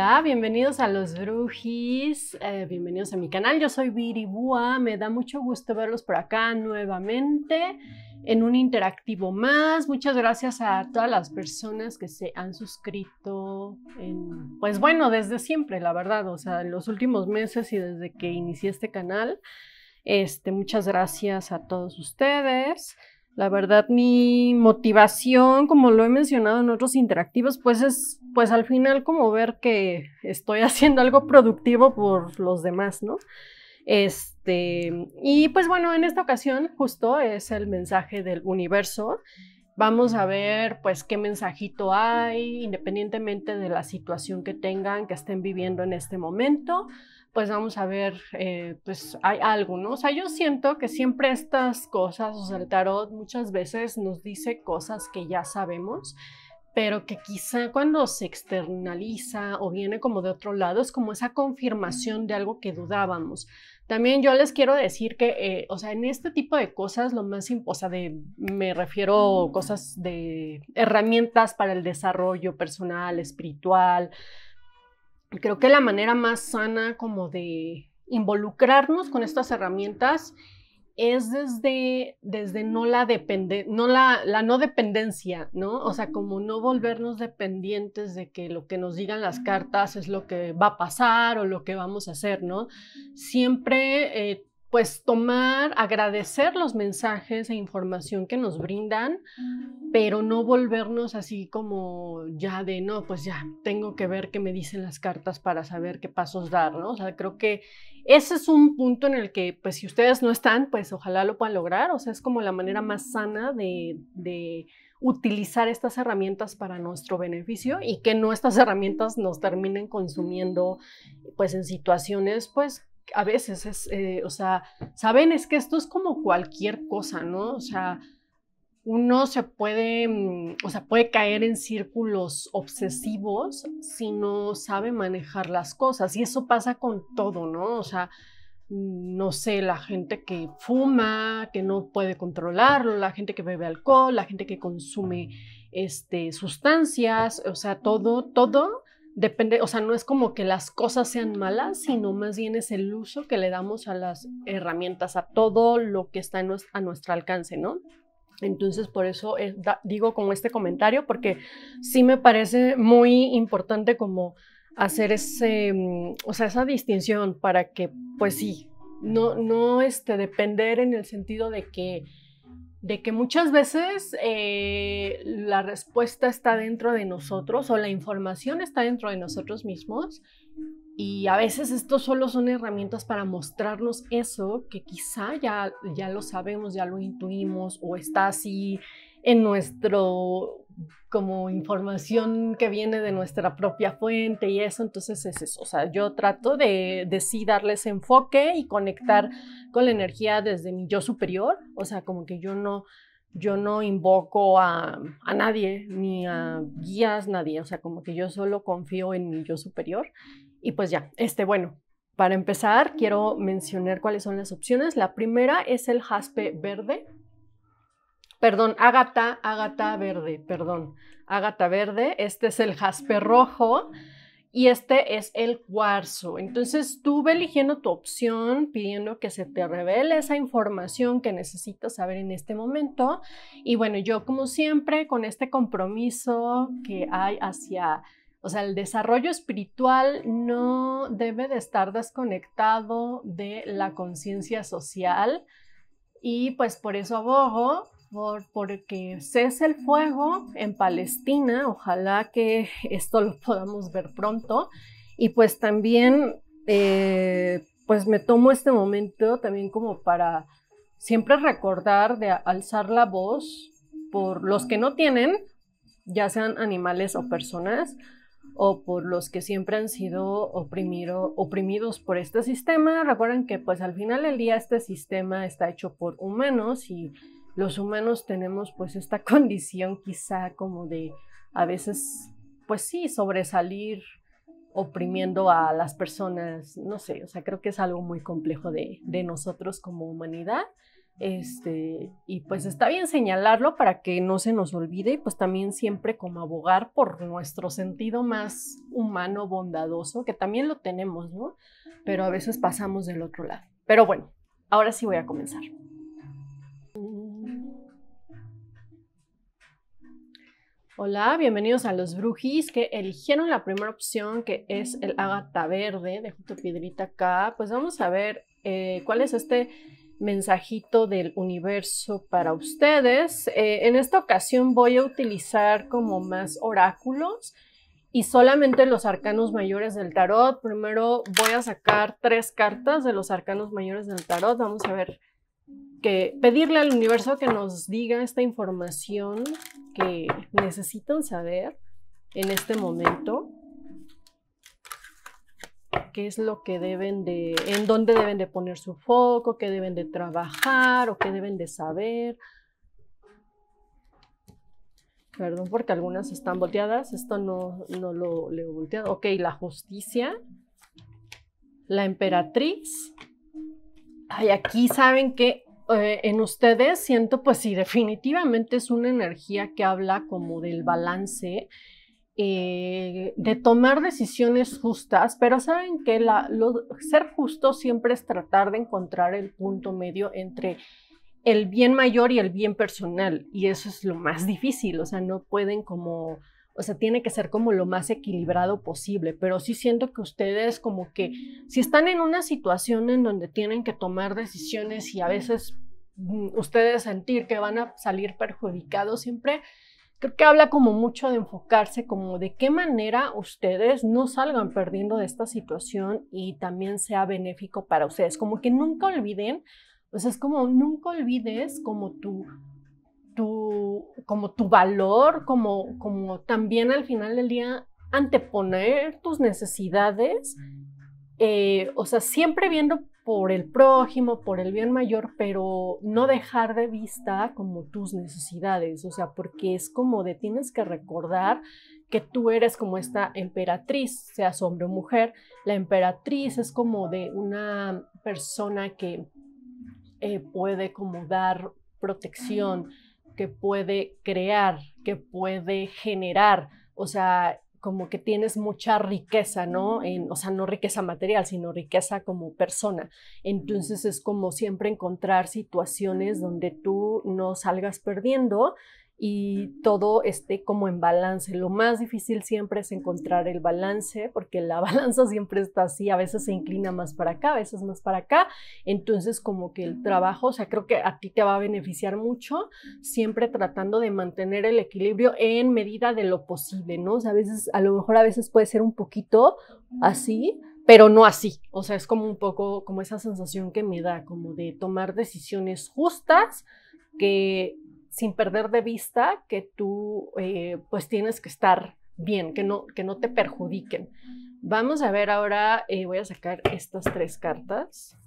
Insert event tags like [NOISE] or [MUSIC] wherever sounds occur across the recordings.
Hola, bienvenidos a los Brujis, eh, bienvenidos a mi canal. Yo soy Viribua. me da mucho gusto verlos por acá nuevamente en un interactivo más. Muchas gracias a todas las personas que se han suscrito, en, pues bueno, desde siempre, la verdad, o sea, en los últimos meses y desde que inicié este canal. Este, muchas gracias a todos ustedes. La verdad, mi motivación, como lo he mencionado en otros interactivos, pues es, pues al final como ver que estoy [LAUGHS] haciendo algo productivo por los demás, ¿no? Este, y pues bueno, en esta ocasión justo es el mensaje del universo. Vamos a ver pues qué mensajito hay, independientemente de la situación que tengan, que estén viviendo en este momento pues vamos a ver, eh, pues hay algo, ¿no? O sea, yo siento que siempre estas cosas, o sea, el tarot muchas veces nos dice cosas que ya sabemos, pero que quizá cuando se externaliza o viene como de otro lado, es como esa confirmación de algo que dudábamos. También yo les quiero decir que, eh, o sea, en este tipo de cosas, lo más importante, o sea, me refiero cosas de herramientas para el desarrollo personal, espiritual, creo que la manera más sana como de involucrarnos con estas herramientas es desde, desde no, la, depende, no la, la no dependencia, ¿no? O sea, como no volvernos dependientes de que lo que nos digan las cartas es lo que va a pasar o lo que vamos a hacer, ¿no? Siempre eh, pues tomar, agradecer los mensajes e información que nos brindan, mm. pero no volvernos así como ya de, no, pues ya tengo que ver qué me dicen las cartas para saber qué pasos dar, ¿no? O sea, creo que ese es un punto en el que, pues si ustedes no están, pues ojalá lo puedan lograr, o sea, es como la manera más mm. sana de, utilizar estas herramientas para nuestro beneficio y que nuestras herramientas nos terminen consumiendo pues en situaciones pues a veces es, eh, o sea, saben, es que esto es como cualquier cosa, ¿no? O sea, uno se puede, mm, o sea, puede caer en círculos obsesivos si no sabe manejar las cosas. Y eso pasa con todo, ¿no? O sea, no sé, la gente que fuma, que no puede controlarlo, la gente que bebe alcohol, la gente que consume este, sustancias, o sea, todo, todo depende, o sea, no es como que las cosas sean malas, sino más bien es el uso que le damos a las herramientas, a todo lo que está a nuestro alcance, ¿no? Entonces, por eso eh, digo con este comentario, porque sí me parece muy importante como hacer ese, mm, o sea, esa distinción para que, pues sí, no, no este, depender en el sentido de que de que muchas veces eh, la respuesta está dentro de nosotros o la información está dentro de nosotros mismos y a veces esto solo son herramientas para mostrarnos eso que quizá ya, ya lo sabemos, ya lo intuimos o está así en nuestro como información que viene de nuestra propia fuente y eso, entonces es eso, o sea, yo trato de, de sí darles enfoque y conectar con la energía desde mi yo superior, o sea, como que yo no, yo no invoco a, a, nadie, ni a guías, nadie, o sea, como que yo solo confío en mi yo superior. Y pues ya, este, bueno, para empezar, quiero mencionar cuáles son las opciones. La primera es el jaspe verde, perdón, ágata, ágata verde, perdón, ágata verde, este es el jaspe rojo y este es el cuarzo. Entonces tú eligiendo tu opción, pidiendo que se te revele esa información que necesitas saber en este momento. Y bueno, yo como siempre con este compromiso que hay hacia, o sea, el desarrollo espiritual no debe de estar desconectado de la conciencia social. Y pues por eso abogo por porque cese el fuego en Palestina, ojalá que [LAUGHS] esto lo podamos ver pronto. Y pues también, eh, pues me tomo este momento también como para siempre recordar de alzar la voz por los que no tienen, ya sean animales o personas, o por los que siempre han sido oprimido, oprimidos por este sistema. Recuerden que pues al final del día este sistema está hecho por humanos y los humanos tenemos pues esta [LAUGHS] condición quizá como de a veces, pues sí, sobresalir oprimiendo a las personas, no sé, o sea, creo que es algo muy complejo de, de nosotros como humanidad. Este, y pues está bien señalarlo para que no se nos olvide y pues también siempre como abogar por nuestro sentido más humano, bondadoso, que también lo tenemos, ¿no? Pero a veces pasamos del otro lado. Pero bueno, ahora sí voy a comenzar. Hola, bienvenidos a los brujis que eligieron la primera opción que es el ágata verde. de tu piedrita acá. Pues vamos a ver eh, cuál es este mensajito del universo para ustedes. Eh, en esta ocasión voy a utilizar como más oráculos y solamente los arcanos mayores del tarot. Primero voy a sacar tres cartas de los arcanos mayores del tarot. Vamos a ver que pedirle al universo que nos diga esta información que necesitan saber en este momento. ¿Qué es lo que deben de, en dónde deben de poner su foco, qué deben de trabajar o qué deben de saber? Perdón porque algunas están volteadas, esto no, no lo he volteado. Ok, la justicia, la emperatriz, Ay, aquí saben que eh, en ustedes siento, pues sí, definitivamente es una energía que habla como del balance, eh, de tomar decisiones justas, pero saben que la, ser justo siempre es tratar de encontrar el punto medio entre el bien mayor y el bien personal, y eso es lo más difícil, o sea, no pueden como o sea, tiene que ser como lo más equilibrado posible, pero sí siento que ustedes como que si están en una situación en donde tienen que tomar decisiones y a veces mm, ustedes sentir que van a salir perjudicados siempre, creo que habla como mucho de enfocarse como de qué manera ustedes no salgan perdiendo de esta situación y también sea benéfico para ustedes, como que nunca olviden, o pues es como nunca olvides como tú tu, como tu valor, como, como también al final del día anteponer tus necesidades, eh, o sea, siempre viendo por el prójimo, por el bien mayor, pero no dejar de vista como tus necesidades, o sea, porque es como de tienes que recordar que tú eres como esta emperatriz, seas hombre o mujer, la emperatriz es como de una persona que eh, puede como dar protección, que puede crear, que puede generar, o sea, como que tienes mucha riqueza, ¿no? En, o sea, no riqueza material, sino riqueza como persona. Entonces es como siempre encontrar situaciones donde tú no salgas perdiendo y todo esté como en balance. Lo más difícil siempre es encontrar el balance, porque la [LAUGHS] balanza siempre está así, a veces se inclina más para acá, a veces más para acá. Entonces, como que el trabajo, o sea, creo que a ti te va a beneficiar mucho, siempre tratando de mantener el equilibrio en medida de lo posible, ¿no? O sea, a veces, a lo mejor a veces puede ser un poquito así, pero no así. O sea, es como un poco como esa sensación que me da, como de tomar decisiones justas que sin perder de vista que tú eh, pues tienes que estar bien, que no, que no te perjudiquen. Vamos a ver ahora, eh, voy a sacar estas tres cartas.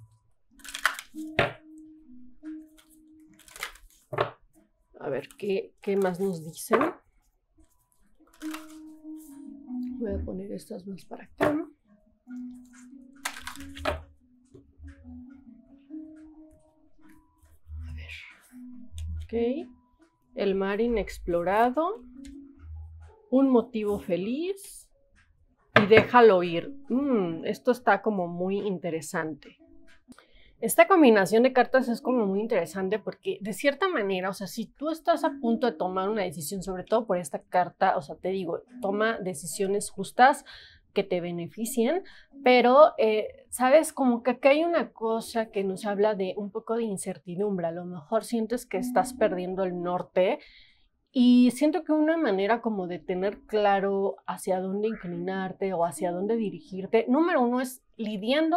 A ver, ¿qué, qué más nos dicen? Voy a poner estas más para acá. Okay. El mar inexplorado. Un motivo feliz. Y déjalo ir. Mm, esto está como muy interesante. Esta combinación de cartas es como muy interesante porque de cierta manera, o sea, si tú estás a punto de tomar una decisión, sobre todo por esta carta, o sea, te digo, toma decisiones justas, que te beneficien, pero, eh, sabes, como que aquí hay una cosa que nos habla de un poco de incertidumbre, a lo mejor sientes que estás mm. perdiendo el norte y siento que una manera como de tener claro hacia dónde inclinarte o hacia dónde dirigirte, número uno es lidiando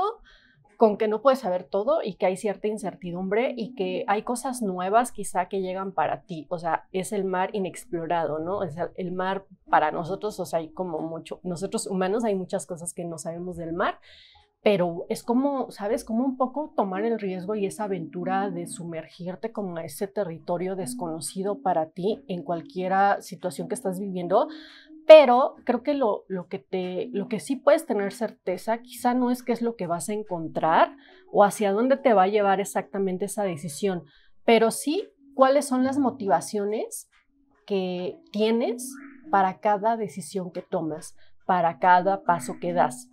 con que no puedes saber todo y que hay cierta incertidumbre y que hay cosas nuevas quizá que llegan para ti. O sea, es el mar inexplorado, ¿no? Es el mar para nosotros, o sea, hay como mucho, nosotros humanos hay muchas cosas que no sabemos del mar, pero es como, ¿sabes? Como un poco tomar el riesgo y esa aventura de sumergirte como a ese territorio desconocido para ti en cualquiera situación que estás viviendo pero creo que lo, que que sí puedes tener certeza quizá no es qué es lo que vas a encontrar o hacia dónde te va a llevar exactamente esa decisión, pero sí cuáles son las motivaciones que tienes para cada decisión que tomas, para cada paso que das.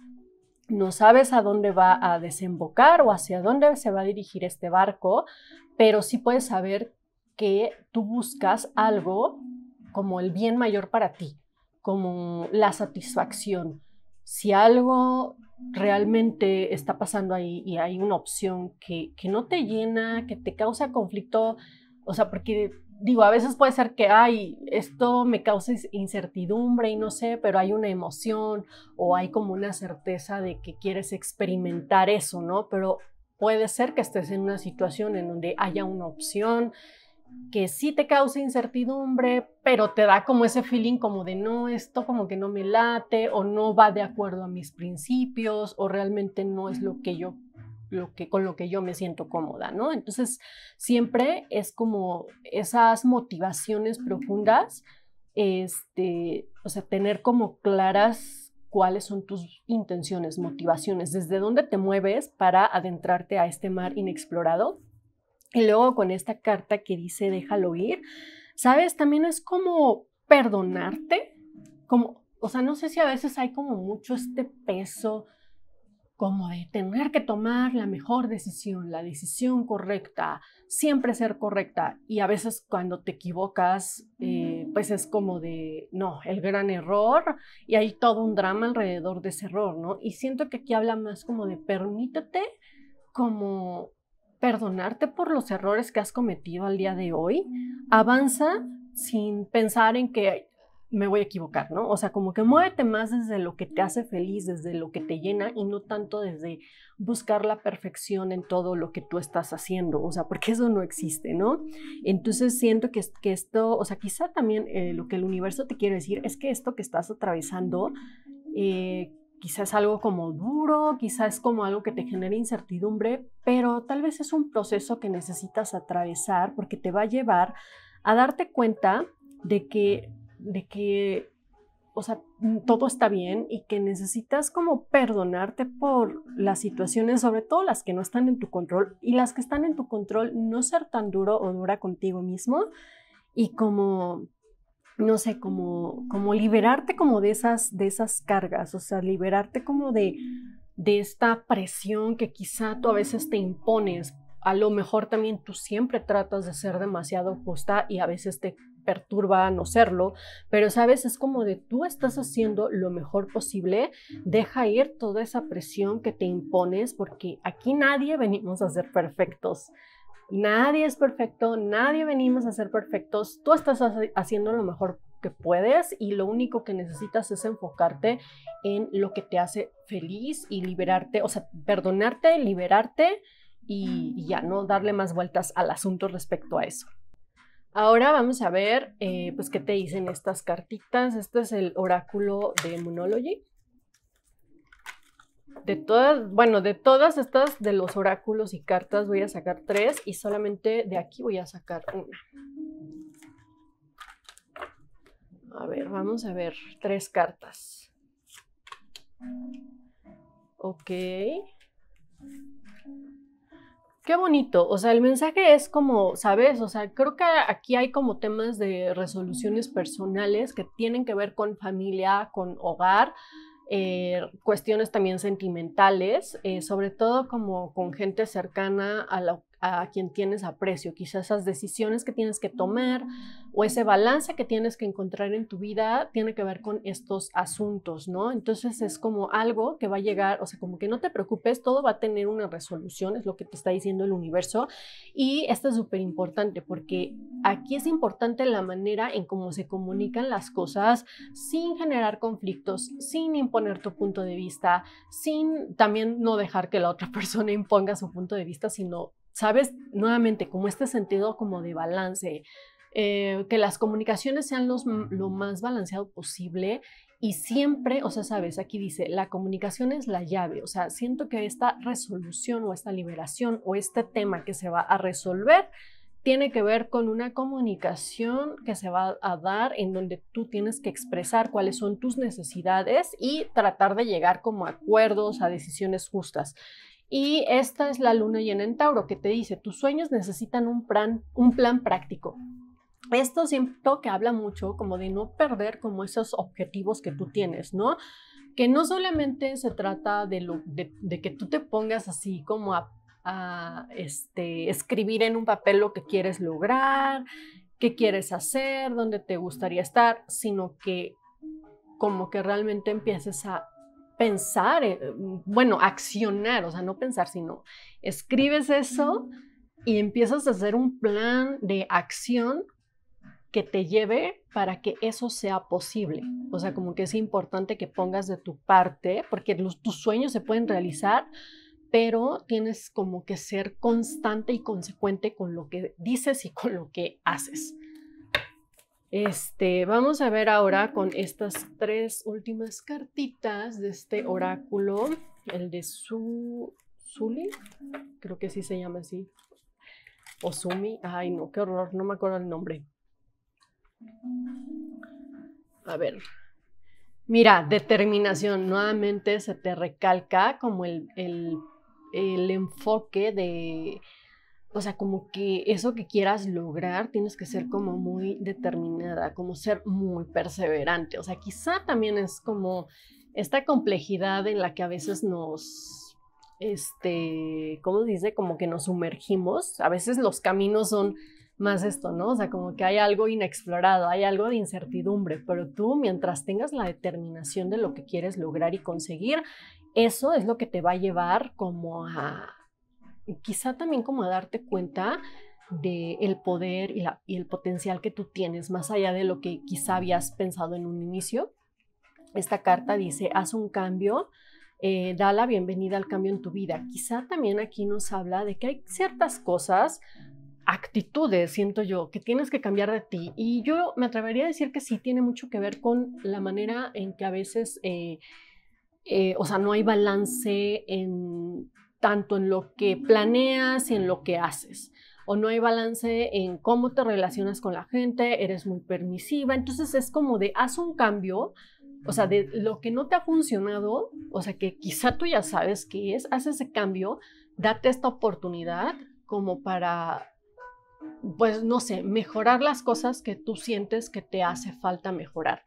No sabes a dónde va a desembocar o hacia dónde se va a dirigir este barco, pero sí puedes saber que tú buscas algo como el bien mayor para ti, como la satisfacción. Si algo realmente está pasando ahí y hay una opción que, no te llena, que te causa conflicto, o sea, porque digo, a veces puede ser que, ay, esto me causa incertidumbre y no sé, pero hay una emoción o hay como una certeza de que quieres experimentar eso, ¿no? Pero puede ser que estés en una situación en donde haya una opción que sí te causa incertidumbre, pero te da como ese feeling como de no, esto como que no me late o no va de acuerdo a mis principios o realmente no es lo que yo lo que con lo que yo me siento cómoda, ¿no? Entonces, siempre es como esas motivaciones profundas este, o sea, tener como claras cuáles son tus intenciones, motivaciones, desde dónde te mueves para adentrarte a este mar inexplorado y luego con esta carta que dice déjalo ir, ¿sabes? También es como perdonarte, como, o sea, no sé si a veces hay como mucho este peso como de tener que tomar la mejor decisión, la decisión correcta, siempre ser correcta. Y a veces cuando te equivocas, eh, pues es como de, no, el gran error y hay todo un drama alrededor de ese error, ¿no? Y siento que aquí habla más como de permítete como perdonarte por los errores que has cometido al día de hoy, mm. avanza sin pensar en que me voy a equivocar, ¿no? O sea, como que muévete más desde lo que te hace feliz, desde lo que te llena y no tanto desde buscar la perfección en todo lo que tú estás haciendo, o sea, porque eso no existe, ¿no? Entonces siento que, esto, o sea, quizá también eh, lo que el universo te quiere decir es que esto que estás atravesando, eh, quizás algo como duro, quizás como algo que te genere incertidumbre, pero tal vez es un proceso que necesitas atravesar porque te va a llevar a darte cuenta de que, de que, o sea, todo está bien y que necesitas como perdonarte por las situaciones, sobre todo las que no están en tu control y las que están en tu control, no ser tan duro o dura contigo mismo y como no sé, como, liberarte como de esas, de esas cargas, o sea, liberarte como de, de esta presión que quizá tú a veces te impones. A lo mejor también tú siempre tratas de ser demasiado justa y a veces te perturba no serlo, pero sabes, es como de tú estás haciendo lo mejor posible, deja ir toda esa presión que te impones porque aquí nadie venimos a ser perfectos. Nadie es perfecto, nadie venimos a ser perfectos. Tú estás haciendo lo mejor que puedes y lo único que necesitas es enfocarte en lo que te hace feliz y liberarte, o sea, perdonarte, liberarte y, ya no darle más vueltas al asunto respecto a eso. Ahora vamos a ver, eh, pues, qué te dicen estas cartitas. Este es el oráculo de Monology de todas, bueno, de todas estas de los oráculos y cartas voy a sacar tres y solamente de aquí voy a sacar una. A ver, vamos a ver, tres cartas. Ok. Qué bonito, o sea, el mensaje es como, ¿sabes? O sea, creo que aquí hay como temas de resoluciones personales que tienen que ver con familia, con hogar, eh, cuestiones también sentimentales, eh, sobre todo como con gente cercana a la a quien tienes aprecio, quizás esas decisiones que tienes que tomar mm. o ese balance que tienes que encontrar en tu vida tiene que ver con estos asuntos, ¿no? Entonces es como algo que va a llegar, o sea, como que no te preocupes, todo va a tener una resolución, es lo que te está diciendo el universo. Y esto es súper importante porque aquí es importante la manera en cómo se comunican las cosas sin generar conflictos, sin imponer tu punto de vista, sin también no dejar que la otra [LAUGHS] persona imponga su punto de vista, sino ¿sabes? Nuevamente, como este sentido como de balance, eh, que las comunicaciones sean lo más balanceado posible y siempre, o sea, sabes, aquí dice, la comunicación es la llave, o sea, siento que esta resolución o esta liberación o este tema que se va a resolver tiene que ver con una comunicación que se va a dar en donde tú tienes que expresar cuáles son tus necesidades y tratar de llegar como a acuerdos, a decisiones justas. Y esta es la luna llena en Tauro, que te dice, tus sueños necesitan un plan, un plan práctico. Esto siento que habla mucho como de no perder como esos objetivos que tú tienes, ¿no? Que no solamente se trata de, lo, que tú te pongas así como a, este, escribir en un papel lo que quieres lograr, qué quieres hacer, dónde te gustaría estar, sino que como que realmente empieces a pensar, eh, bueno, accionar, o sea, no pensar, sino escribes eso y empiezas a hacer un plan de acción que te lleve para que eso sea posible. O sea, como que es importante que pongas de tu parte, porque tus sueños se pueden realizar, pero tienes como que ser constante y consecuente con lo que dices y con lo que haces. Este, vamos a ver ahora con estas tres últimas cartitas de este oráculo, el de Su Zuli, creo que sí se llama así. O Sumi, ay no, qué horror, no me acuerdo el nombre. A ver. Mira, determinación, nuevamente se te recalca como el enfoque de o sea, como que eso que quieras lograr tienes que ser como mm. muy determinada, como ser muy perseverante. O sea, quizá también es como esta complejidad en la que a veces nos, este, ¿cómo dice? Como que nos sumergimos. A veces los caminos son más esto, ¿no? O sea, como que hay algo inexplorado, hay algo de incertidumbre, pero tú mientras tengas la determinación de lo que quieres lograr y conseguir, eso es lo que te va a llevar como a, quizá también como a darte cuenta del poder y, el potencial que tú tienes, más allá de lo que quizá habías pensado en un inicio. Esta carta dice, haz un cambio, eh, da la bienvenida al cambio en tu vida. Quizá también aquí nos habla de que hay ciertas cosas, actitudes, siento yo, que tienes que cambiar de ti. Y yo me atrevería a decir que sí tiene mucho que ver con la manera en que a veces, eh, eh, o sea, no hay balance en tanto en lo que planeas y en lo que haces. O no hay balance en cómo te relacionas con la gente, eres muy permisiva. Entonces es como de haz un cambio, o sea, de lo que no te ha funcionado, o sea, que quizá tú ya sabes qué es, haz ese cambio, date esta oportunidad como para, pues no sé, mejorar las cosas que tú sientes que te hace falta mejorar.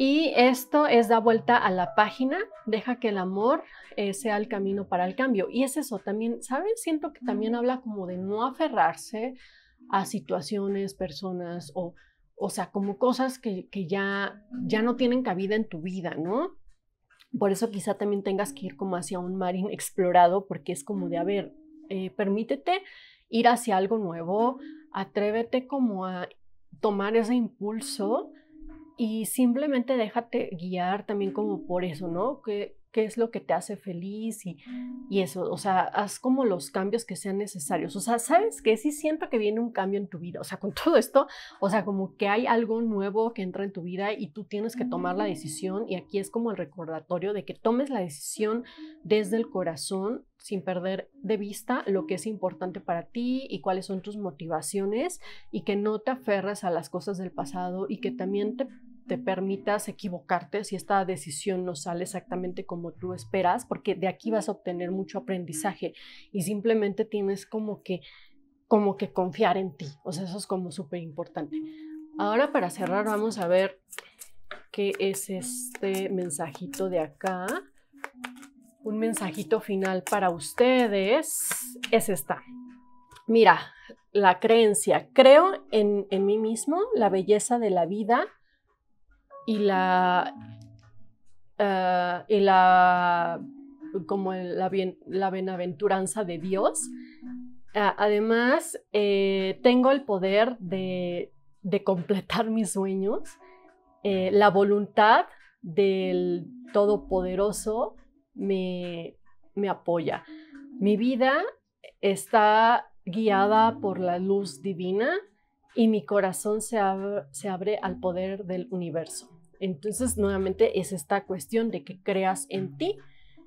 Y esto es da vuelta a la página, deja que el amor eh, sea el camino para el cambio. Y es eso también, ¿saben? Siento que también habla como de no aferrarse a situaciones, personas o, o sea, como cosas que, ya, ya no tienen cabida en tu vida, ¿no? Por eso quizá también tengas que ir como hacia un mar explorado, porque es como de, a ver, eh, permítete ir hacia algo nuevo, atrévete como a tomar ese impulso y simplemente déjate guiar también como por eso, ¿no? ¿Qué, qué es lo que te hace feliz y, y, eso? O sea, haz como los cambios que sean necesarios. O sea, ¿sabes que Sí siento que viene un cambio en tu vida. O sea, con [LAUGHS] todo esto, o sea, como que hay algo nuevo que entra en tu vida y tú tienes que tomar la decisión y aquí es como el recordatorio de que tomes la decisión desde el corazón sin perder de vista lo que es importante para ti y cuáles son tus motivaciones y que no te aferres a las cosas del pasado y que también te te permitas equivocarte si esta decisión no sale exactamente como tú esperas, porque de aquí vas a obtener mucho aprendizaje y simplemente tienes como que, como que confiar en ti. O sea, eso es como súper importante. Ahora para cerrar vamos a ver qué es este mensajito de acá. Un mensajito final para ustedes es esta. Mira, la creencia. Creo en, en mí mismo, la belleza de la vida y la, eh, la como la, bien, benaventuranza de Dios. Ah, además, eh, tengo el poder de, completar [LAUGHS] mis sueños, eh, la voluntad del Todopoderoso me, apoya. Mi vida está guiada por la luz divina y mi corazón se abre al poder del universo. Entonces, nuevamente es esta cuestión de que creas en ti.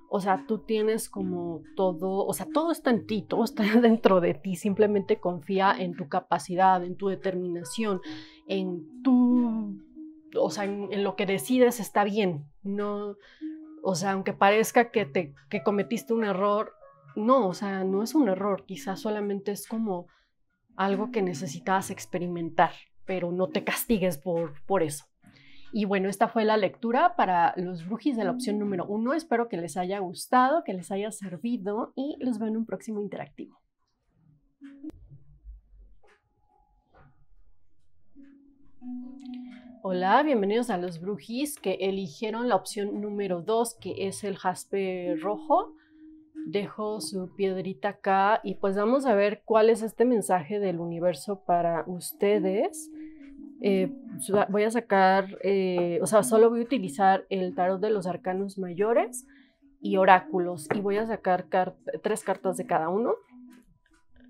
O sea, tú tienes como todo, o sea, todo está en ti, todo está [LAUGHS] dentro de ti. Simplemente confía en tu capacidad, en tu determinación, en tu, o sea, en, lo que decides está bien. No, o sea, aunque parezca que te que cometiste un error, no, o sea, no es un error. Quizás solamente es como algo que necesitabas experimentar, pero no te castigues por, por eso. Y bueno, esta fue la lectura para los brujis de la opción número mm. uno. Espero que les haya gustado, que les haya servido y los veo en un próximo interactivo. Hola, bienvenidos a los brujis que eligieron la opción número dos, que es el jaspe rojo. Dejo su piedrita acá y pues vamos a ver cuál es este mensaje del universo para ustedes. Eh, voy a sacar, eh, o sea, solo voy a utilizar el tarot de los arcanos mayores y oráculos y voy a sacar tres cartas de cada uno.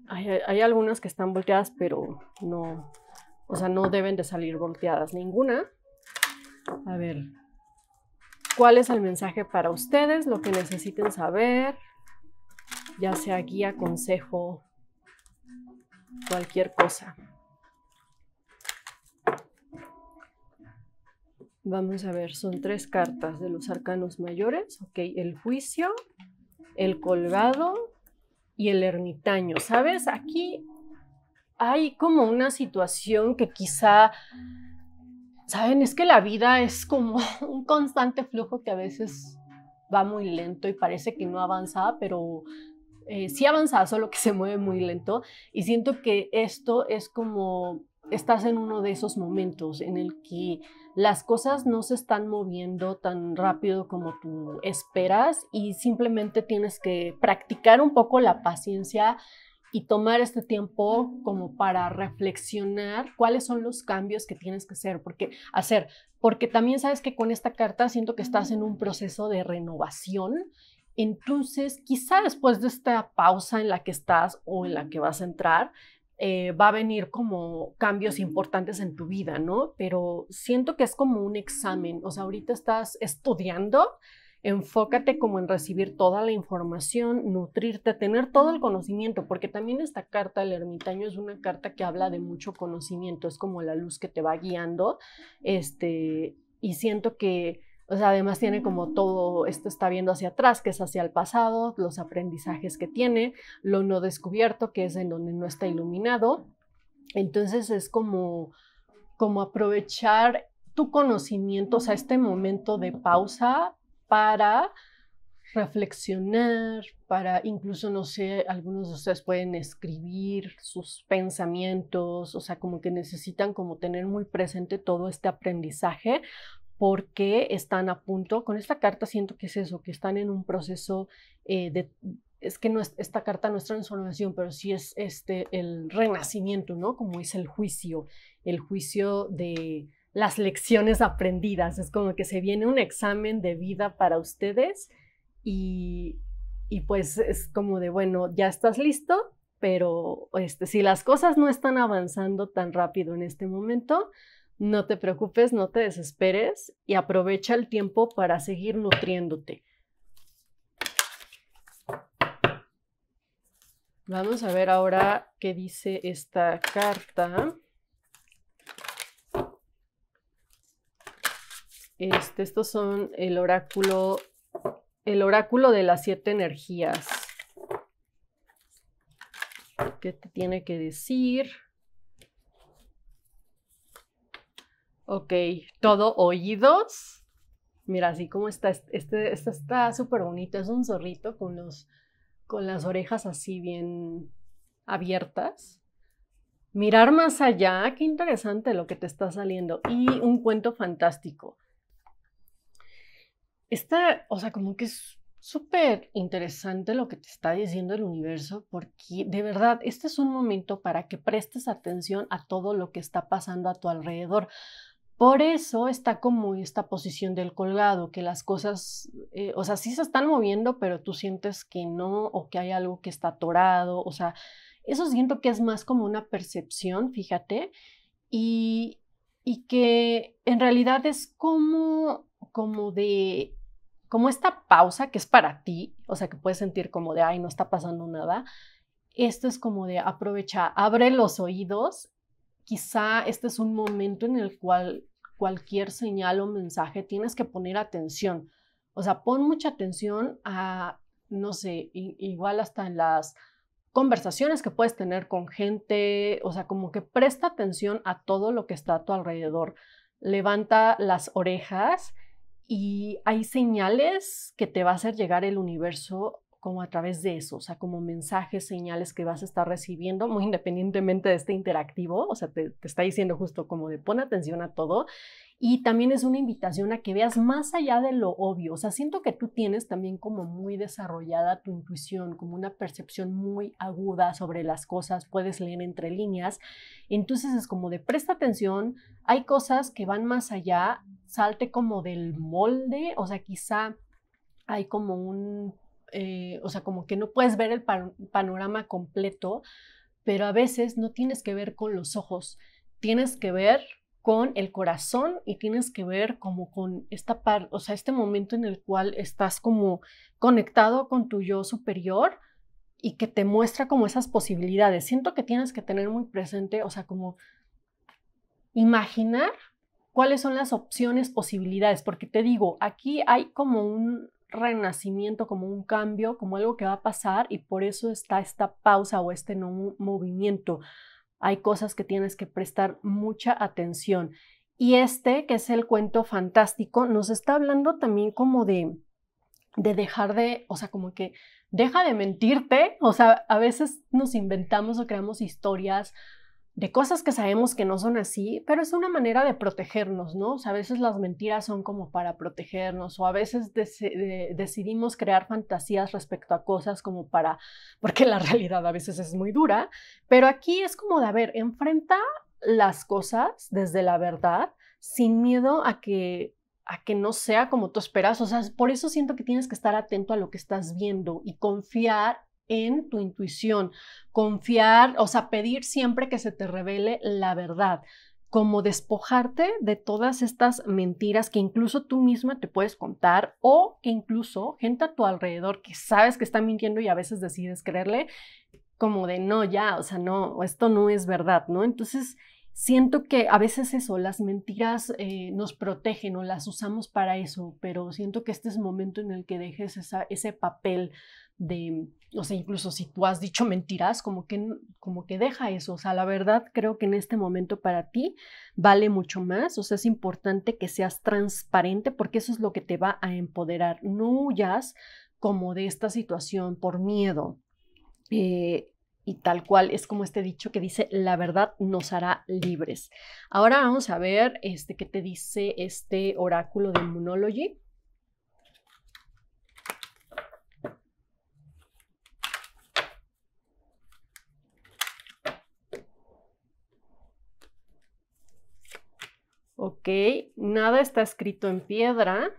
Hay, hay, algunas que están volteadas, pero no, o sea, no deben de salir volteadas ninguna. A ver, ¿cuál es el mensaje para ustedes? Lo que necesiten saber, ya sea guía, consejo, cualquier cosa. Vamos a ver, son tres cartas de los arcanos mayores, ok, el juicio, el colgado y el ermitaño. ¿Sabes? Aquí hay como una situación que quizá, ¿saben? Es que la vida es como [LAUGHS] un constante flujo que a veces va muy lento y parece que no avanza, pero eh, sí avanza, solo que [LAUGHS] se mueve muy lento. Y siento que esto es como, estás en uno de esos momentos en el que las cosas no se están moviendo tan rápido como tú esperas y simplemente tienes que practicar un poco la paciencia y tomar este tiempo como para reflexionar cuáles son los cambios que tienes que hacer, porque, hacer, porque también sabes que con esta carta siento que estás en un proceso de renovación. Entonces, quizá después de esta pausa en la que estás o en la que vas a entrar, eh, va a venir como cambios importantes en tu vida, ¿no? Pero siento que es como un examen, o sea, ahorita estás estudiando, enfócate como en recibir toda la información, nutrirte, tener todo el conocimiento, porque también esta carta el ermitaño es una carta que habla de mucho conocimiento, es como la luz que te va guiando, este, y siento que o sea, además tiene como todo esto está viendo hacia atrás, que es hacia el pasado, los aprendizajes que tiene, lo no descubierto, que es en donde no está iluminado. Entonces es como, como aprovechar tu conocimiento, o sea, este momento de pausa para reflexionar, para incluso, no sé, algunos de ustedes pueden escribir sus pensamientos, o sea, como que necesitan como tener muy presente todo este aprendizaje porque están a punto, con esta carta siento que es eso, que están en un proceso eh, de, es que no esta carta no es transformación, pero sí es este, el renacimiento, ¿no? Como es el juicio, el juicio de las lecciones aprendidas, es como que se viene un examen de vida para ustedes y, pues es como de, bueno, ya estás listo, pero este, si las cosas no están avanzando tan rápido en este momento, no te preocupes, no te desesperes y aprovecha el tiempo para seguir nutriéndote. Vamos a ver ahora qué dice esta carta. Este, estos son el oráculo, el oráculo de las siete energías. ¿Qué te tiene que decir? Ok, todo oídos. Mira, así como está, este, este, está súper bonito, es un zorrito con, los, con las orejas así bien abiertas. Mirar más allá, qué interesante lo que te está saliendo. Y un cuento fantástico. está, o sea, como que es súper interesante lo que te está diciendo el universo, porque de verdad, este es un momento para que prestes atención a todo lo que está pasando a tu alrededor. Por eso está como esta posición del colgado, que las cosas, eh, o sea, sí se están moviendo, pero tú sientes que no, o que hay algo que está atorado, o sea, eso siento que es más como una percepción, fíjate, y, que en realidad es como, como de, como esta pausa que es para ti, o sea, que puedes sentir como de, ay, no está pasando nada. Esto es como de aprovechar, abre los oídos quizá este es un momento en el cual cualquier señal o mensaje, tienes que poner atención. O sea, pon mucha atención a, no sé, igual hasta en las conversaciones que puedes tener con gente, o sea, como que presta atención a todo lo que está a tu alrededor. Levanta las orejas y hay señales que te va a hacer llegar el universo como a través de eso, o sea, como mensajes, señales que vas a estar recibiendo, muy independientemente de este interactivo, o sea, te, está diciendo justo como de pon atención a todo y también es una invitación a que veas más allá de lo obvio. O sea, siento que tú tienes también como muy desarrollada tu intuición, como una percepción muy aguda sobre las cosas, puedes leer entre líneas. Entonces es como de presta atención, hay cosas que van más allá, salte como del molde, o sea, quizá hay como un eh, o sea, como que no puedes ver el panorama completo, pero a veces no tienes que ver con los ojos, tienes que ver con el corazón y tienes que ver como con esta parte, o sea, este momento en el cual estás como conectado con tu yo superior y que te muestra como esas posibilidades. Siento que tienes que tener muy presente, o sea, como imaginar cuáles son las opciones, posibilidades, porque te digo, aquí hay como un, renacimiento, como un cambio, como algo que va a pasar y por eso está esta pausa o este no movimiento. Hay cosas que tienes que prestar mucha atención. Y este, que es el cuento fantástico, nos está hablando también como de, de dejar de, o sea, como que deja de mentirte, o sea, a veces nos inventamos o creamos historias de cosas que sabemos que no son así, pero es una manera de protegernos, ¿no? O sea, a veces las mentiras son como para protegernos o a veces decidimos crear fantasías respecto a cosas como para, [LAUGHS] porque la realidad a veces es muy dura, pero aquí es como de, a ver, enfrenta las cosas desde la verdad sin miedo a que a que no sea como tú esperas, o sea, por eso siento que tienes que estar atento a lo que estás viendo y confiar en tu intuición, confiar, o sea, pedir siempre que se te revele la verdad como despojarte de todas estas mentiras que incluso tú misma te puedes contar o que incluso gente a tu alrededor que sabes que está mintiendo y a veces decides creerle, como de no, ya, o sea, no, esto no es verdad, ¿no? Entonces, siento que a veces eso, las mentiras eh, nos protegen o las usamos para eso, pero siento que este es momento en el que dejes esa, ese papel de, o sea, incluso si tú has dicho mentiras, como que, como que deja eso, o sea, la verdad creo que en este momento para ti vale mucho más, o sea, es importante que seas transparente porque eso es lo que te va a empoderar, no huyas como de esta situación por miedo. Eh, y tal cual es como este dicho que dice la verdad nos hará libres. Ahora vamos a ver este qué te dice este oráculo de Immunology. ¿ok? Nada está escrito en piedra,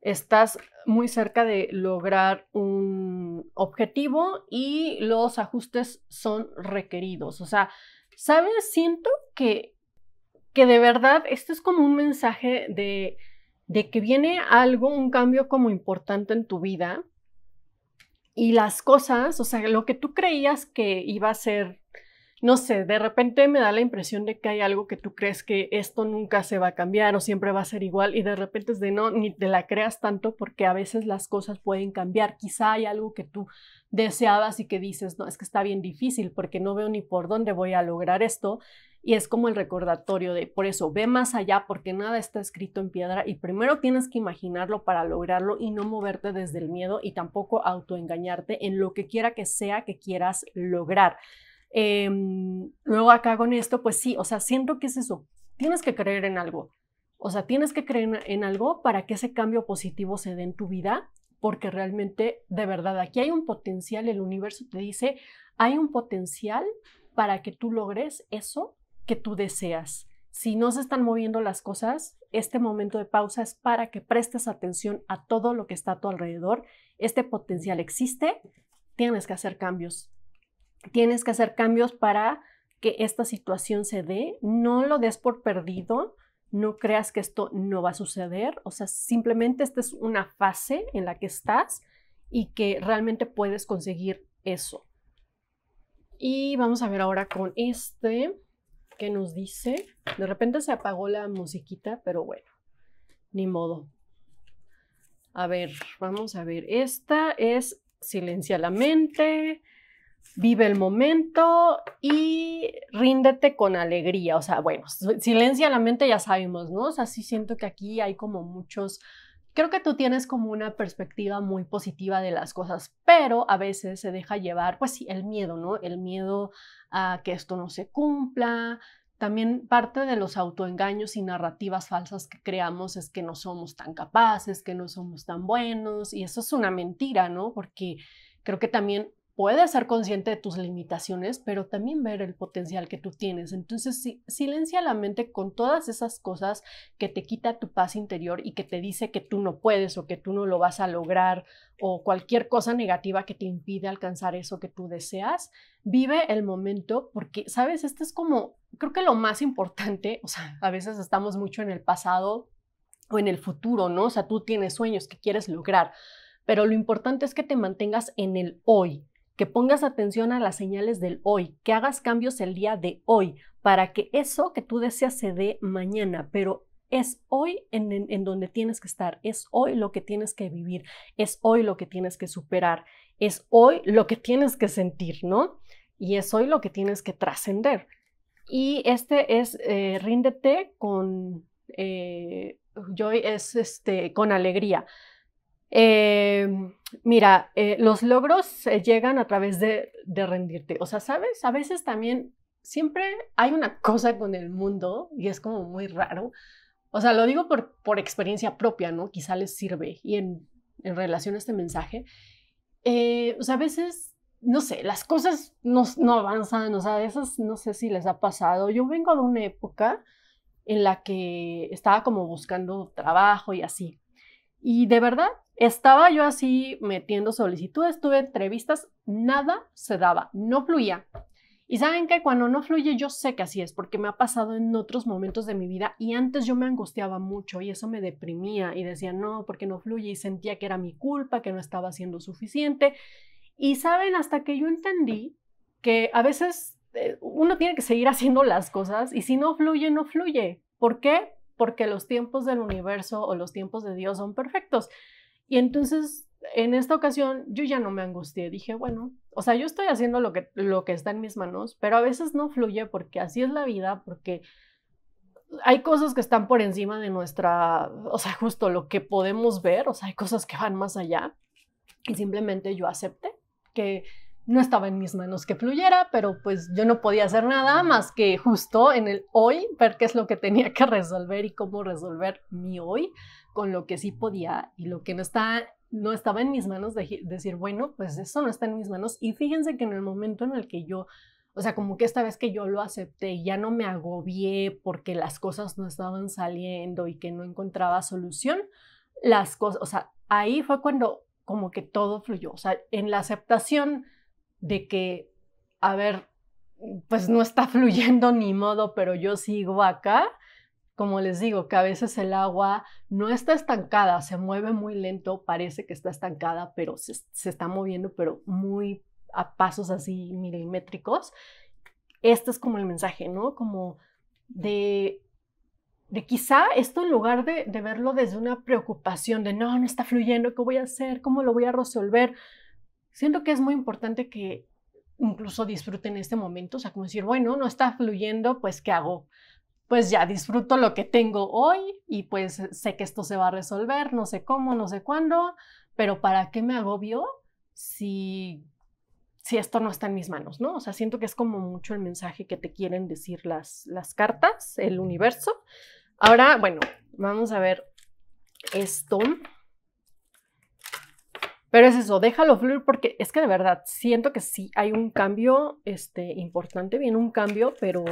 estás muy cerca de lograr un objetivo y los ajustes son requeridos. O sea, ¿sabes? Siento que, que de verdad esto es como un mensaje de, de que viene algo, un cambio como importante en tu vida. Y las cosas, o sea, lo que tú creías que iba a ser no sé, de repente me da la impresión de que hay algo que tú crees que esto nunca se va a cambiar o siempre va a ser igual y de repente es de no, ni te la creas tanto porque a veces las cosas pueden cambiar. Quizá hay algo que tú deseabas y que dices, no, es que está bien difícil porque no veo ni por dónde voy a lograr esto. Y es como el recordatorio de, por eso, ve más allá porque nada está escrito en piedra y primero tienes que imaginarlo para lograrlo y no moverte desde el miedo y tampoco autoengañarte en lo que quiera que sea que quieras lograr. Em, luego acá con esto, pues sí, o sea, siento que es eso, tienes que creer en algo. O sea, tienes que creer en algo para que ese cambio positivo se dé en tu vida, porque realmente, de verdad, aquí hay un potencial, el universo te dice, hay un potencial para que tú logres eso que tú deseas. Si no se están moviendo las cosas, este momento de pausa es para que prestes atención a todo lo que está a tu alrededor. Este potencial existe, tienes que hacer cambios, tienes que hacer cambios para que esta situación se dé, no lo des por perdido, no creas que esto no va a suceder, o sea, simplemente esta es una fase en la que estás y que realmente puedes conseguir eso. Y vamos a ver ahora con este que nos dice, de repente se apagó la musiquita, pero bueno, ni modo. A ver, vamos a ver, esta es silencia la mente, vive el momento y ríndete con alegría. O sea, bueno, silencia la mente ya sabemos, ¿no? O sea, sí siento que aquí hay como muchos... Creo que tú tienes como una perspectiva muy positiva de las cosas, pero a veces se deja llevar, pues sí, el miedo, ¿no? El miedo a que esto no se cumpla, también parte de los autoengaños y narrativas falsas que creamos es que no somos tan capaces, que no somos tan buenos, y eso es una mentira, ¿no? Porque creo que también puedes ser consciente de tus limitaciones, pero también ver el potencial que tú tienes. Entonces, silencia la mente con todas esas cosas que te quita tu paz interior y que te dice que tú no puedes o que tú no lo vas a lograr o cualquier cosa negativa que te impide alcanzar eso que tú deseas. Vive el momento porque, sabes, este es como, creo que lo más importante, o sea, a veces estamos mucho en el pasado o en el futuro, ¿no? O sea, tú tienes sueños que quieres lograr, pero lo importante es que te mantengas en el hoy, que pongas atención a las señales del hoy, que hagas cambios el día de hoy, para que eso que tú deseas se dé mañana, pero es hoy en, donde tienes que estar, es hoy lo que tienes que vivir, es hoy lo que tienes que superar, es hoy lo que tienes que sentir, ¿no? Y es hoy lo que tienes que trascender. Y este es eh, Ríndete con eh, es este, con alegría. Em, mira, eh, los logros llegan a través de, rendirte. O sea, ¿sabes? A veces también siempre hay una cosa con el mundo y es como muy raro. O sea, lo digo por, experiencia propia, ¿no? Quizá les sirve. Y en, relación a este mensaje, eh, o sea, a veces, no sé, las cosas no, avanzan, o sea, esas no sé si les ha pasado. Yo vengo de una época en la que estaba como buscando trabajo y así. Y de verdad, estaba yo así metiendo solicitudes, tuve entrevistas, nada se daba, no fluía. Y saben que cuando no fluye yo sé que así es, porque me ha pasado en otros momentos de mi vida y antes yo me angustiaba mucho y eso me deprimía y decía, no, porque no fluye y sentía que era mi culpa, que no estaba haciendo suficiente. Y saben, hasta que yo entendí que a veces eh, uno tiene que seguir haciendo las cosas y si no fluye, no fluye. ¿Por qué? Porque los tiempos del universo o los tiempos de Dios son perfectos. Y entonces, en esta ocasión, yo ya no me angustié, dije, bueno, o sea, yo estoy haciendo lo que, lo que está en mis manos, pero a veces no fluye porque así es la vida, porque hay cosas que están por encima de nuestra, o sea, justo lo que podemos ver, o sea, hay cosas que van más allá. Y simplemente yo acepté que no estaba en mis manos que fluyera, pero pues yo no podía hacer nada más que justo en el hoy ver qué es lo que tenía que resolver y cómo resolver mi hoy con lo que sí podía y lo que no está no estaba en mis manos decir, bueno, pues eso no está en mis manos. Y fíjense que en el momento en el que yo, o sea, como que esta vez que yo lo acepté, ya no me agobié porque las cosas no estaban saliendo y que no encontraba solución, las cosas, o sea, ahí fue cuando como que todo fluyó, o sea, en la aceptación de que, a ver, pues no está [LAUGHS] fluyendo ni modo, pero yo sigo acá como les digo, que a veces el agua no está estancada, se mueve muy lento, parece que está estancada, pero se, está moviendo, pero muy a pasos así milimétricos. Este es como el mensaje, ¿no? Como de, de quizá esto en lugar de, de verlo desde una preocupación de, no, no está fluyendo, ¿qué voy a hacer? ¿Cómo lo voy a resolver? Siento que es muy importante que incluso disfruten este momento, o sea, como decir, bueno, no está fluyendo, pues ¿qué hago? pues ya disfruto lo que tengo hoy y pues sé que esto se va a resolver, no sé cómo, no sé cuándo, pero ¿para qué me agobio si, si esto no está en mis manos, no? O sea, siento que es como mucho el mensaje que te quieren decir las, las cartas, el universo. Ahora, bueno, vamos a ver esto. Pero es eso, déjalo fluir porque es que de verdad siento que sí hay un cambio este, importante, viene un cambio, pero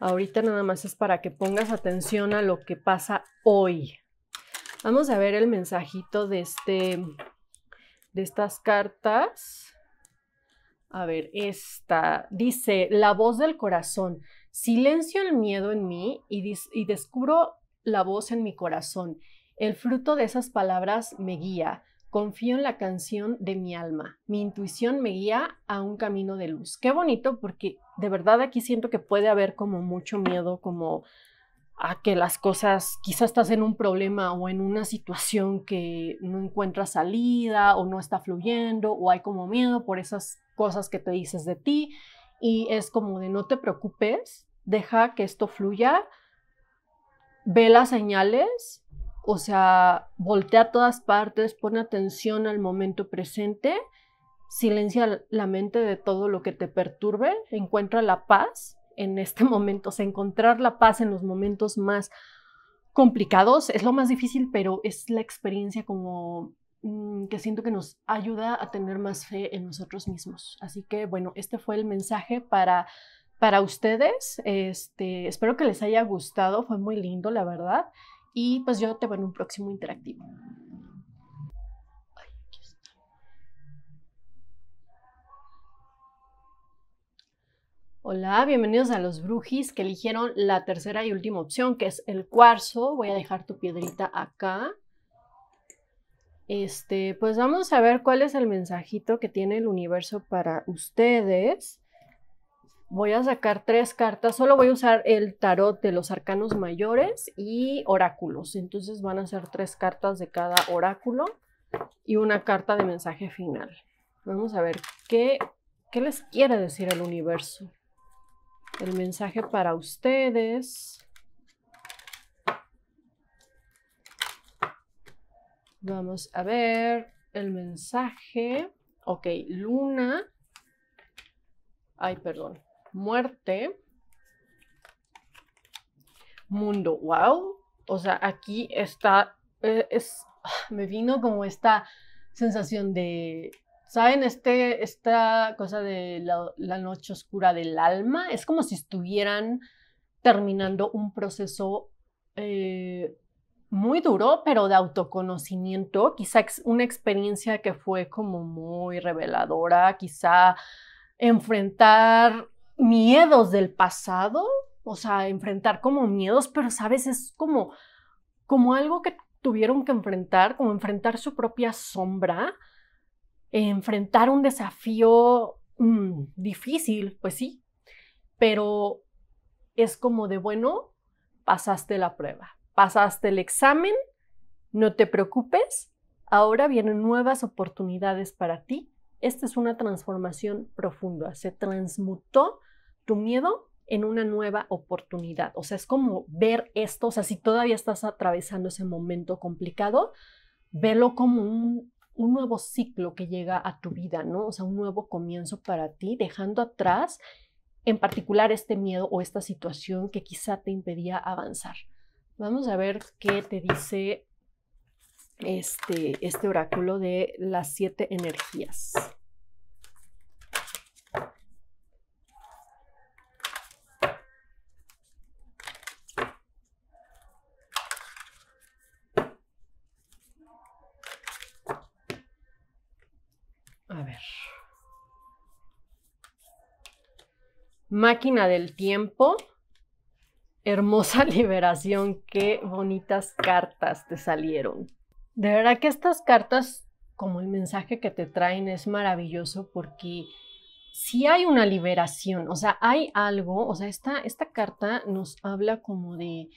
Ahorita nada más es para que pongas atención a lo que pasa hoy. Vamos a ver el mensajito de, este, de estas cartas. A ver, esta dice, la voz del corazón, silencio el miedo en mí y, y descubro la voz en mi corazón. El fruto de esas palabras me guía confío en la canción de mi alma. Mi intuición me guía a un camino de luz. Qué bonito porque de verdad aquí siento que puede haber como mucho miedo, como a que las cosas, quizás estás en un problema o en una situación que no encuentras salida o no está fluyendo o hay como miedo por esas cosas que te dices de ti y es como de no te preocupes, deja que esto fluya, ve las señales o sea, voltea a todas partes, pone atención al momento presente, silencia la mente de todo lo que te perturbe, encuentra la paz en este [LAUGHS] momento, o sea, encontrar la paz en los momentos más complicados es lo más difícil, pero es la experiencia como mm, que siento que nos ayuda a tener más fe en nosotros mismos. Así que bueno, este fue el mensaje para para ustedes. Este, espero que les haya gustado, fue muy lindo, la verdad. Y pues yo te veo en un próximo interactivo. Hola, bienvenidos a los brujis que eligieron la tercera y última opción, que es el cuarzo. Voy a dejar tu piedrita acá. Este, pues vamos a ver cuál es el mensajito que tiene el universo para ustedes. Voy a sacar tres cartas, solo voy a usar el tarot de los arcanos mayores y oráculos. Entonces van a ser tres cartas de cada oráculo y una carta de mensaje final. Vamos a ver qué, qué les quiere decir el universo. El mensaje para ustedes. Vamos a ver el mensaje. Ok, luna. Ay, perdón muerte, mundo, wow. O sea, aquí está, e, es, ah, me vino como esta sensación de, ¿saben? Este, esta cosa de la, noche oscura del alma, es como si estuvieran terminando un proceso eh, muy duro, pero de autoconocimiento, quizá una experiencia que fue como muy reveladora, quizá enfrentar miedos del pasado, o sea, enfrentar como miedos, pero sabes, es como, como algo que tuvieron que enfrentar, como enfrentar su propia sombra, enfrentar un desafío mm, difícil, pues sí, pero es como de, bueno, pasaste la prueba, pasaste el examen, no te preocupes, ahora vienen nuevas oportunidades para ti. Esta es una transformación profunda, se transmutó tu miedo en una nueva oportunidad. O sea, es como ver esto, o sea, si todavía estás atravesando ese momento complicado, velo como un, un nuevo ciclo que llega a tu vida, ¿no? O sea, un nuevo comienzo para ti, dejando atrás en particular este miedo o esta situación que quizá te impedía avanzar. Vamos a ver qué te dice este, este oráculo de las siete energías. Máquina del Tiempo. Hermosa [LAUGHS] liberación, qué bonitas cartas te salieron. De verdad que estas cartas, como el mensaje que te traen, es maravilloso porque si hay una liberación, o sea, hay algo, o sea, esta, esta carta nos habla como de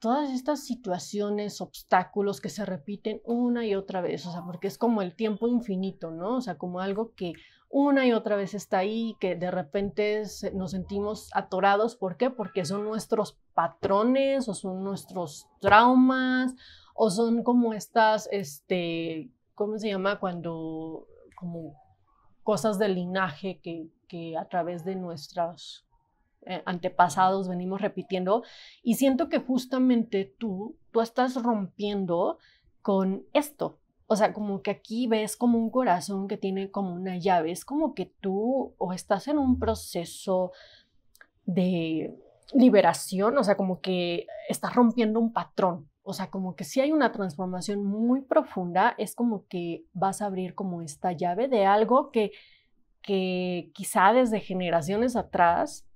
todas estas situaciones, obstáculos que se repiten una y otra vez, o sea, porque es como el tiempo infinito, ¿no? O sea, como algo que una y otra vez está ahí, que de repente nos sentimos atorados. ¿Por qué? Porque son nuestros patrones o son nuestros traumas o son como estas, este, ¿cómo se llama? Cuando, como cosas del linaje que, que a través de nuestros eh, antepasados venimos repitiendo. Y siento que justamente tú, tú estás rompiendo con esto, o sea, como que aquí ves como un corazón que tiene como una llave. Es como que tú o estás en un proceso de liberación, o sea, como que estás rompiendo un patrón. O sea, como que si hay una transformación muy profunda, es como que vas a abrir como esta llave de algo que, que quizá desde generaciones atrás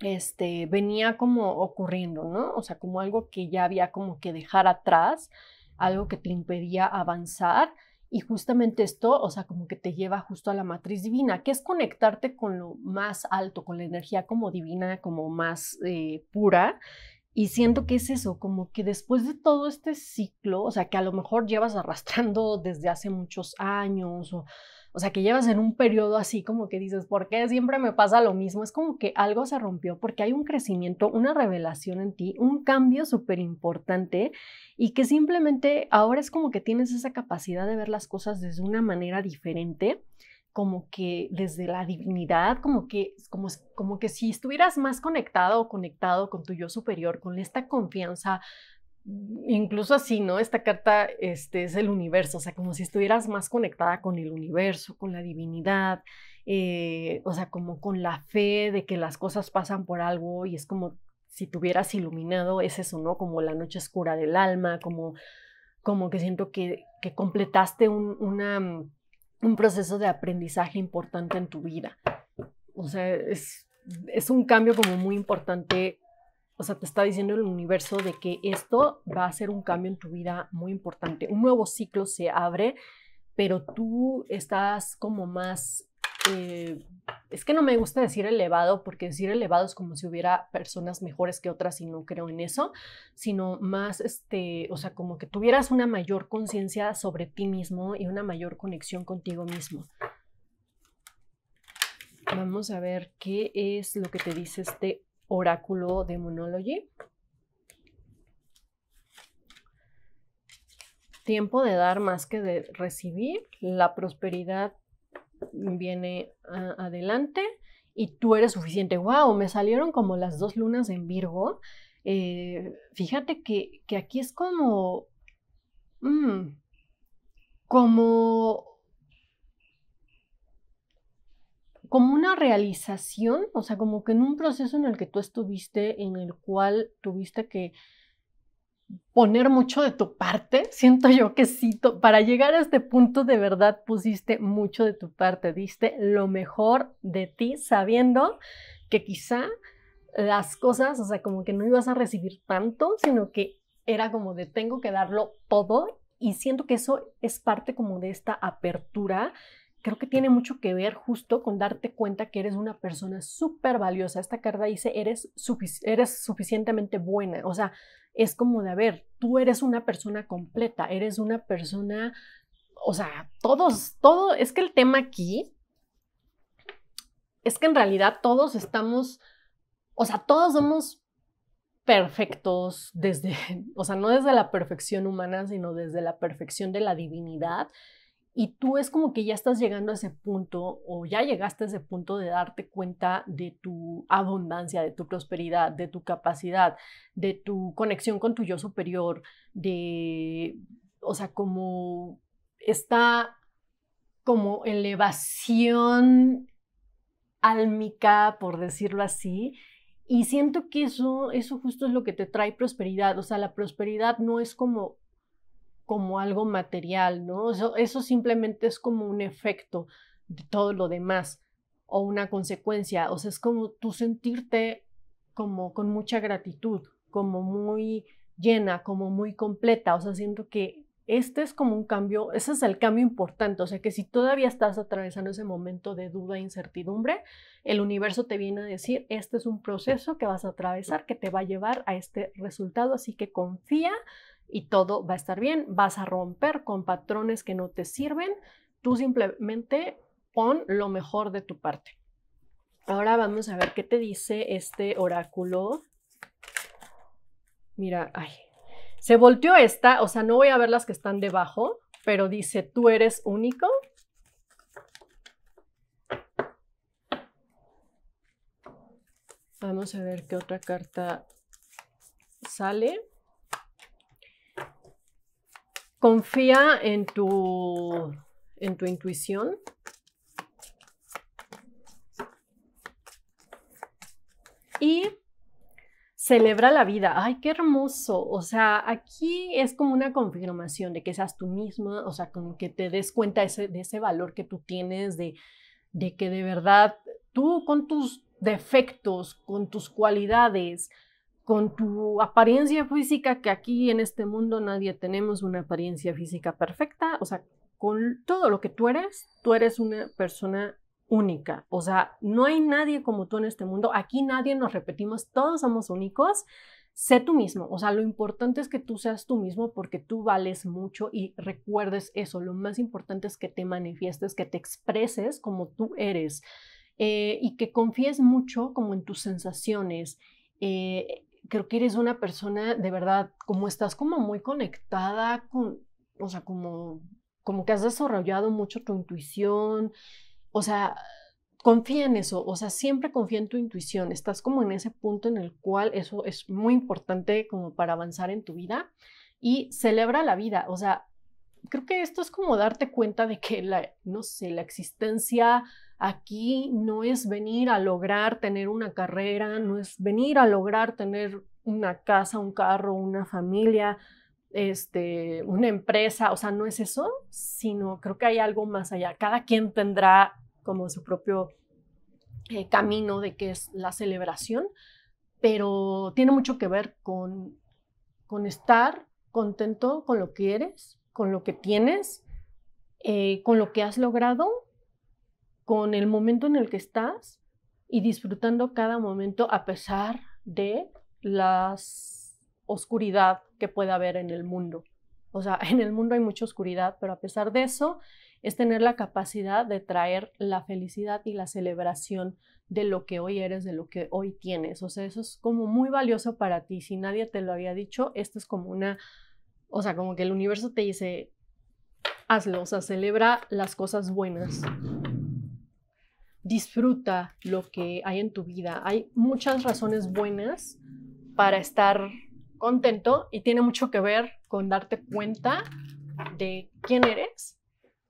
este, venía como ocurriendo, ¿no? O sea, como algo que ya había como que dejar atrás algo que te impedía avanzar. Y justamente esto, o sea, como que te lleva justo a la matriz divina, que es conectarte con lo más alto, con la energía como divina, como más eh, pura. Y siento que es eso, como que después de todo este ciclo, o sea, que a lo mejor llevas arrastrando desde hace muchos años o o sea, que llevas en un periodo así como que dices, ¿por qué siempre me pasa lo mismo? Es como que algo se rompió porque hay un crecimiento, una revelación en ti, un cambio súper importante y que simplemente ahora es como que tienes esa capacidad de ver las cosas desde una manera diferente como que desde la divinidad, como que, como, como que si estuvieras más conectado o conectado con tu yo superior, con esta confianza incluso así, ¿no? Esta carta este, es el universo, o sea, como si estuvieras más conectada con el universo, con la divinidad, eh, o sea, como con la fe de que las cosas pasan por algo y es como si tuvieras iluminado, es eso, ¿no? Como la noche oscura del alma, como, como que siento que, completaste mm, un, proceso de aprendizaje importante en tu vida. O sea, es un cambio como muy importante o sea, te está diciendo el universo de que esto va a ser un cambio en tu vida muy importante. Un nuevo ciclo se abre, pero tú estás como más... Eh, es que no me gusta decir elevado, porque decir elevado es como si hubiera personas mejores que otras y no creo en eso, sino más, este, o sea, como que tuvieras una mayor conciencia sobre ti mismo y una mayor conexión contigo mismo. Vamos a ver qué es lo que te dice este oráculo de Monology. Tiempo de dar más que de recibir. La prosperidad viene adelante y tú eres suficiente. ¡Wow! Me salieron como las dos lunas en Virgo. Eh, fíjate que, aquí es como. Mm, como como una realización, o sea, como que en un proceso en el que tú estuviste, en el cual tuviste que poner mucho de tu parte, siento yo que sí, para llegar a este punto de verdad pusiste mucho de tu parte, diste lo mejor de ti sabiendo que quizá las cosas, o sea, como que no ibas a recibir tanto, sino que era como de tengo que darlo todo y siento que eso es parte como de esta apertura creo que tiene mucho que ver justo con darte cuenta que eres una persona súper valiosa. Esta carta dice, eres, eres suficientemente buena. O sea, es como de, a ver, tú eres una persona completa, eres una persona, o sea, todos, todo, es que el tema aquí es que en realidad todos estamos, o sea, todos somos perfectos desde, [LAUGHS] o sea, no desde la perfección humana, sino desde la perfección de la divinidad y tú es como que ya estás llegando a ese punto o ya llegaste a ese punto de darte cuenta de tu abundancia, de tu prosperidad, de tu capacidad, de tu conexión con tu yo superior, de, o sea, como esta como elevación álmica, por decirlo así, y siento que eso, eso justo es lo que te trae prosperidad. O sea, la prosperidad no es como como algo material, ¿no? Eso, simplemente es como un efecto de todo lo demás o una consecuencia, o sea, es como tú sentirte como con mucha gratitud, como muy llena, como muy completa, o sea, siento que este es como un cambio, ese es el cambio importante, o sea que si todavía estás atravesando ese momento de duda e incertidumbre, el universo te viene a decir, este es un proceso que vas a atravesar, que te va a llevar a este resultado, así que confía, y todo va a estar bien. Vas a romper con patrones que no te sirven. Tú simplemente pon lo mejor de tu parte. Ahora vamos a ver qué te dice este oráculo. Mira, ay, se volteó esta, o sea, no voy a ver las que están debajo, pero dice, tú eres único. Vamos a ver qué otra carta sale. Confía en tu, en tu intuición. Y celebra la vida. Ay, qué hermoso. O sea, aquí es como una confirmación de que seas tú misma, o sea, como que te des cuenta de ese valor que tú tienes, de, de que de verdad tú con tus defectos, con tus cualidades, con tu apariencia física, que aquí en este mundo nadie tenemos una apariencia física perfecta, o sea, con todo lo que tú eres, tú eres una persona única, o sea, no hay nadie como tú en este mundo, aquí nadie nos repetimos, todos somos únicos, sé tú mismo, o sea, lo importante es que tú seas tú mismo porque tú vales mucho y recuerdes eso, lo más importante es que te manifiestes, que te expreses como tú eres eh, y que confíes mucho como en tus sensaciones. Eh, creo que eres una persona de verdad, como estás como muy conectada con, o sea, como, como que has desarrollado mucho tu intuición, o sea, confía en eso, o sea, siempre confía en tu intuición, estás como en ese punto en el cual eso es muy importante como para avanzar en tu vida y celebra la vida, o sea, creo que esto es como darte cuenta de que la, no sé, la existencia Aquí no es venir a lograr tener una carrera, no es venir a lograr tener una casa, un carro, una familia, este, una empresa, o sea, no es eso, sino creo que hay algo más allá. Cada quien tendrá como su propio eh, camino de qué es la celebración, pero tiene mucho que ver con, con estar contento con lo que eres, con lo que tienes, eh, con lo que has logrado con el momento en el que estás y disfrutando cada momento a pesar de la oscuridad que pueda haber en el mundo. O sea, [LAUGHS] en el mundo hay mucha oscuridad, pero a pesar de eso, es tener la capacidad de traer la felicidad y la celebración de lo que hoy eres, de lo que hoy tienes. O sea, eso es como muy valioso para ti. Si nadie te lo había dicho, esto es como una, o sea, como que el universo te dice, hazlo, o sea, celebra las cosas buenas disfruta lo que hay en tu vida. Hay muchas razones buenas para estar contento y tiene mucho que ver con darte cuenta de quién eres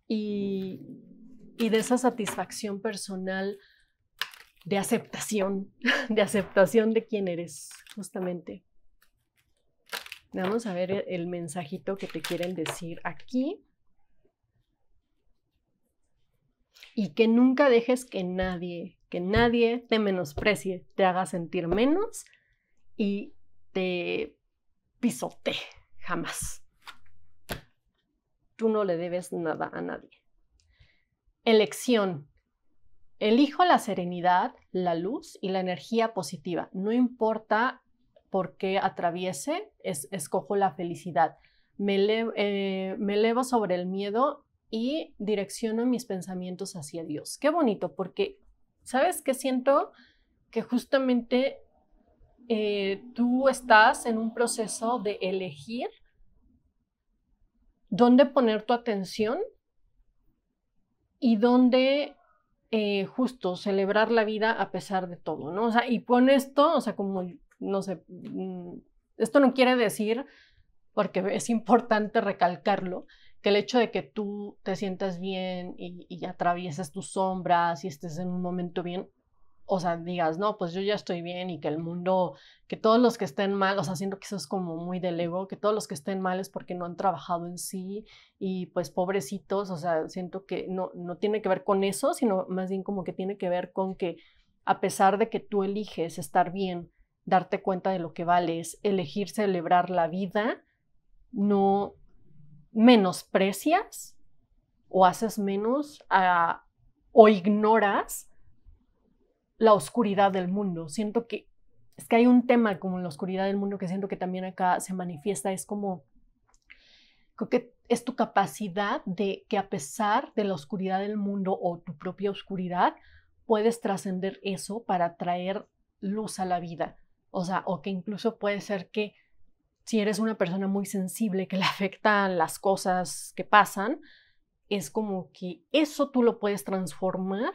y, y de esa satisfacción personal de aceptación, [LAUGHS] de aceptación de quién eres, justamente. Vamos a ver el mensajito que te quieren decir aquí. y que nunca dejes que nadie, que nadie te menosprecie, te haga sentir menos y te pisotee, jamás. Tú no le debes nada a nadie. Elección. Elijo la serenidad, la luz y la energía positiva. No importa por qué atraviese, escojo la felicidad. Me, eh, me elevo sobre el miedo y direcciono mis pensamientos hacia Dios. Qué bonito, porque, ¿sabes qué siento? Que justamente eh, tú estás en un proceso de elegir dónde poner tu atención y dónde eh, justo celebrar la vida a pesar de todo, ¿no? O sea, y pon esto, o sea, como, no sé, mm, esto no quiere decir, porque es importante recalcarlo, el hecho de que tú te sientas bien y, atravieses tus sombras y estés en un momento bien, o sea, digas, no, pues yo ya estoy bien y que el mundo, que todos los que estén mal, o sea, siento que eso es como muy del ego, que todos los que estén mal es porque no han trabajado en sí y pues pobrecitos, o sea, siento que no, no tiene que ver con eso, sino más bien como que tiene que ver con que a pesar de que tú eliges estar bien, darte cuenta de lo que vales, elegir celebrar la vida, no menosprecias o haces menos o ignoras la oscuridad del mundo. Siento que es que hay un tema como la oscuridad del mundo que siento que también acá se manifiesta, es como, creo que es tu capacidad de que a pesar de la oscuridad del mundo o tu propia oscuridad, puedes trascender eso para traer luz a la vida. O sea, o que incluso puede ser que si eres una persona muy sensible que le [LAUGHS] afectan las cosas que pasan, es como que eso tú lo puedes transformar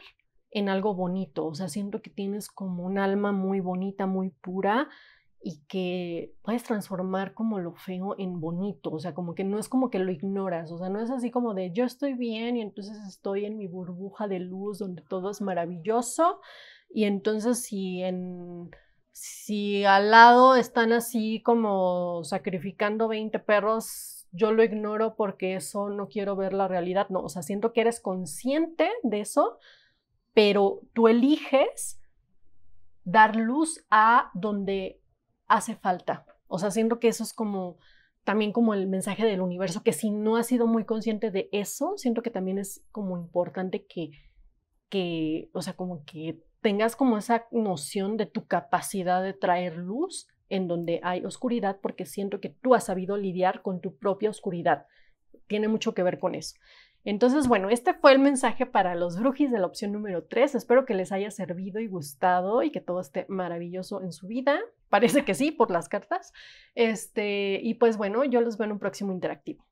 en algo bonito. O sea, siento que tienes como un alma muy bonita, muy pura y que puedes transformar como lo feo en bonito. O sea, como que no es como que lo ignoras. O sea, no es así como de yo estoy bien y entonces estoy en mi burbuja de luz donde todo es maravilloso. Y entonces si en si al lado están así como sacrificando 20 perros, yo lo ignoro porque eso no quiero ver la realidad. No, o sea, siento que eres consciente de eso, pero tú eliges dar luz a donde hace falta. O sea, siento que eso es como también como el mensaje del universo, que si no has sido muy consciente de eso, siento que también es como importante que, que o sea, como que tengas como esa noción de tu capacidad de traer luz en donde hay oscuridad, porque siento que tú has sabido lidiar con tu propia oscuridad. Tiene mucho que ver con eso. Entonces, bueno, este fue el mensaje para los brujis de la opción número 3. Espero que les haya servido y gustado y que todo esté maravilloso en su vida. Parece que sí, por las cartas. Este, y pues bueno, yo los veo en un próximo interactivo.